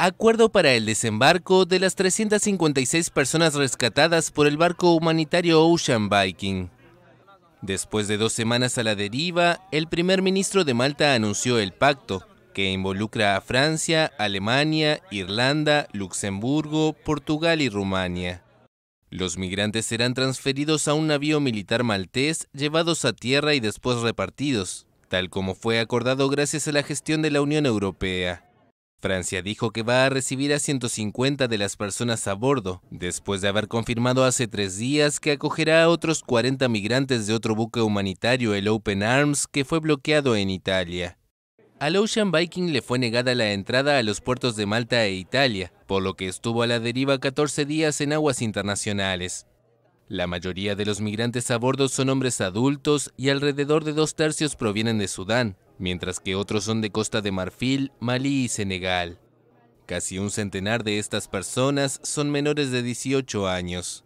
Acuerdo para el desembarco de las 356 personas rescatadas por el barco humanitario Ocean Viking. Después de dos semanas a la deriva, el primer ministro de Malta anunció el pacto, que involucra a Francia, Alemania, Irlanda, Luxemburgo, Portugal y Rumania. Los migrantes serán transferidos a un navío militar maltés, llevados a tierra y después repartidos, tal como fue acordado gracias a la gestión de la Unión Europea. Francia dijo que va a recibir a 150 de las personas a bordo, después de haber confirmado hace tres días que acogerá a otros 40 migrantes de otro buque humanitario, el Open Arms, que fue bloqueado en Italia. Al Ocean Viking le fue negada la entrada a los puertos de Malta e Italia, por lo que estuvo a la deriva 14 días en aguas internacionales. La mayoría de los migrantes a bordo son hombres adultos y alrededor de dos tercios provienen de Sudán, mientras que otros son de Costa de Marfil, Malí y Senegal. Casi un centenar de estas personas son menores de 18 años.